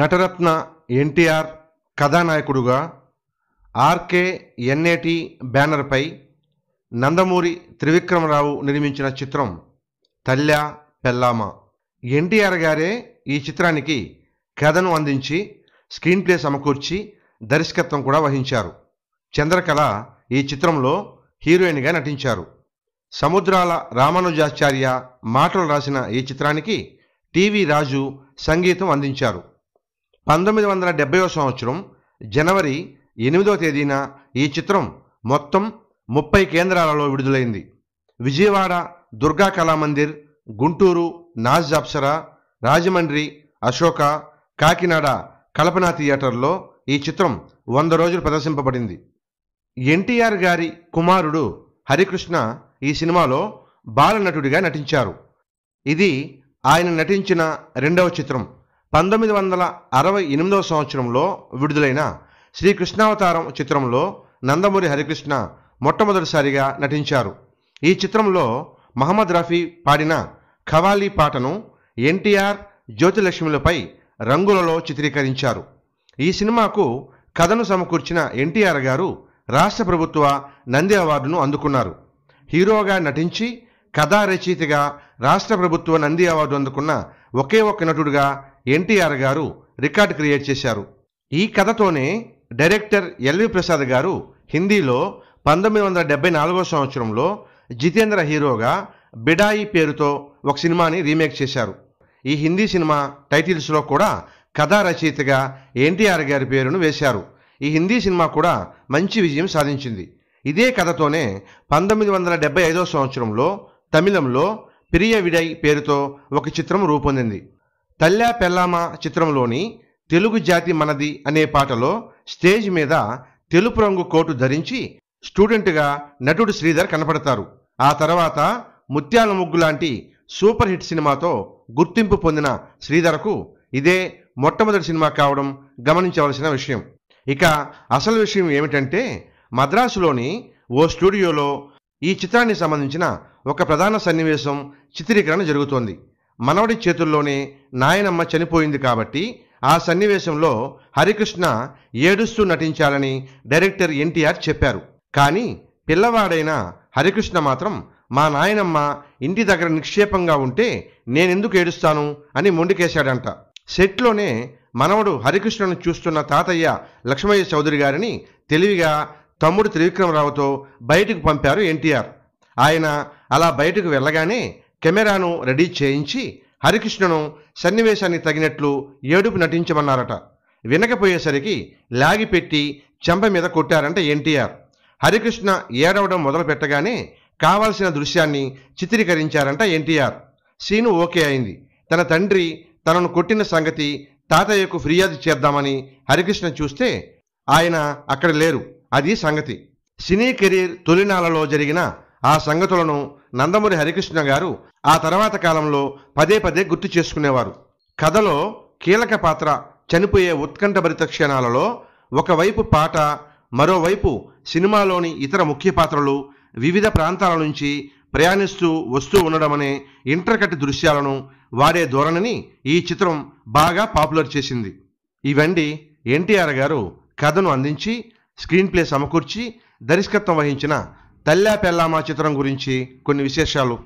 నటరత్న ఎన్టీఆర్ కథానాయకుడుగా ఆర్కే ఎన్ఏటి బ్యానర్పై నందమూరి త్రివిక్రమరావు నిర్మించిన చిత్రం తల్లా పెల్లామ ఎన్టీఆర్ గారే ఈ చిత్రానికి కథను అందించి స్క్రీన్ ప్లే సమకూర్చి దర్శకత్వం కూడా వహించారు చంద్రకళ ఈ చిత్రంలో హీరోయిన్గా నటించారు సముద్రాల రామానుజాచార్య మాటలు రాసిన ఈ చిత్రానికి టీవీ రాజు సంగీతం అందించారు పంతొమ్మిది వందల డెబ్బయో సంవత్సరం జనవరి ఎనిమిదో తేదీన ఈ చిత్రం మొత్తం ముప్పై కేంద్రాలలో విడుదలైంది విజయవాడ దుర్గా కళామందిర్ గుంటూరు నాజ్ అప్సరా రాజమండ్రి అశోక కాకినాడ కల్పనా థియేటర్లో ఈ చిత్రం వంద రోజులు ప్రదర్శింపబడింది ఎన్టీఆర్ గారి కుమారుడు హరికృష్ణ ఈ సినిమాలో బాలనటుడిగా నటించారు ఇది ఆయన నటించిన రెండవ చిత్రం పంతొమ్మిది వందల అరవై ఎనిమిదవ సంవత్సరంలో విడుదలైన శ్రీకృష్ణావతారం చిత్రంలో నందమూరి హరికృష్ణ మొట్టమొదటిసారిగా నటించారు ఈ చిత్రంలో మహమ్మద్ రఫీ పాడిన ఖవాలీ పాటను ఎన్టీఆర్ జ్యోతిలక్ష్మిలపై రంగులలో చిత్రీకరించారు ఈ సినిమాకు కథను సమకూర్చిన ఎన్టీఆర్ గారు రాష్ట్ర ప్రభుత్వ నంది అవార్డును అందుకున్నారు హీరోగా నటించి కథా రచయితగా రాష్ట్ర ప్రభుత్వ నంది అవార్డు అందుకున్న ఒకే ఒక్క నటుడుగా ఎన్టీఆర్ గారు రికార్డ్ క్రియేట్ చేశారు ఈ కథతోనే డైరెక్టర్ ఎల్వి ప్రసాద్ గారు హిందీలో పంతొమ్మిది వందల డెబ్బై నాలుగో సంవత్సరంలో జితేంద్ర హీరోగా బిడాయి పేరుతో ఒక సినిమాని రీమేక్ చేశారు ఈ హిందీ సినిమా టైటిల్స్లో కూడా కథా రచయితగా ఎన్టీఆర్ గారి పేరును వేశారు ఈ హిందీ సినిమా కూడా మంచి విజయం సాధించింది ఇదే కథతోనే పంతొమ్మిది వందల డెబ్బై ఐదో సంవత్సరంలో తమిళంలో పిరియ విడై పేరుతో ఒక చిత్రం రూపొందింది తల్లా పెల్లామా చిత్రంలోని తెలుగు జాతి మనది అనే పాటలో స్టేజ్ మీద తెలుపు రంగు కోటు ధరించి స్టూడెంట్గా నటుడు శ్రీధర్ కనపడతారు ఆ తర్వాత ముత్యాల ముగ్గు లాంటి సూపర్ హిట్ సినిమాతో గుర్తింపు పొందిన శ్రీధర్కు ఇదే మొట్టమొదటి సినిమా కావడం గమనించవలసిన విషయం ఇక అసలు విషయం ఏమిటంటే మద్రాసులోని ఓ స్టూడియోలో ఈ చిత్రానికి సంబంధించిన ఒక ప్రధాన సన్నివేశం చిత్రీకరణ జరుగుతోంది మనవడి చేతుల్లోనే నాయనమ్మ చనిపోయింది కాబట్టి ఆ సన్నివేశంలో హరికృష్ణ ఏడుస్తూ నటించాలని డైరెక్టర్ ఎన్టీఆర్ చెప్పారు కానీ పిల్లవాడైన హరికృష్ణ మాత్రం మా నాయనమ్మ ఇంటి దగ్గర నిక్షేపంగా ఉంటే నేనెందుకు ఏడుస్తాను అని మొండికేశాడంట సెట్లోనే మనవడు హరికృష్ణను చూస్తున్న తాతయ్య లక్ష్మయ్య చౌదరి గారిని తెలివిగా తమ్ముడు త్రివిక్రమరావుతో బయటకు పంపారు ఎన్టీఆర్ ఆయన అలా బయటకు వెళ్ళగానే కెమెరాను రెడీ చేయించి హరికృష్ణను సన్నివేశానికి తగినట్లు ఏడుపు నటించమన్నారట వినకపోయేసరికి లాగిపెట్టి చెంప మీద కొట్టారంట ఎన్టీఆర్ హరికృష్ణ ఏడవడం మొదలు పెట్టగానే కావాల్సిన దృశ్యాన్ని చిత్రీకరించారంట ఎన్టీఆర్ సీను ఓకే అయింది తన తండ్రి తనను కొట్టిన సంగతి తాతయ్యకు ఫిర్యాదు చేద్దామని హరికృష్ణ చూస్తే ఆయన అక్కడ లేరు అది సంగతి సినీ కెరీర్ తొలినాలలో జరిగిన ఆ సంగతులను నందమూరి హరికృష్ణ గారు ఆ తర్వాత కాలంలో పదే పదే గుర్తు చేసుకునేవారు కథలో కీలక పాత్ర చనిపోయే ఉత్కంఠభరిత క్షణాలలో ఒకవైపు పాట మరోవైపు సినిమాలోని ఇతర ముఖ్య పాత్రలు వివిధ ప్రాంతాల నుంచి ప్రయాణిస్తూ వస్తూ ఉండడమనే ఇంటర్కట్ దృశ్యాలను వాడే ధోరణిని ఈ చిత్రం బాగా పాపులర్ చేసింది ఇవండి ఎన్టీఆర్ గారు కథను అందించి స్క్రీన్ ప్లే సమకూర్చి దర్శకత్వం వహించిన తల్లా పెల్లామా చిత్రం గురించి కొన్ని విశేషాలు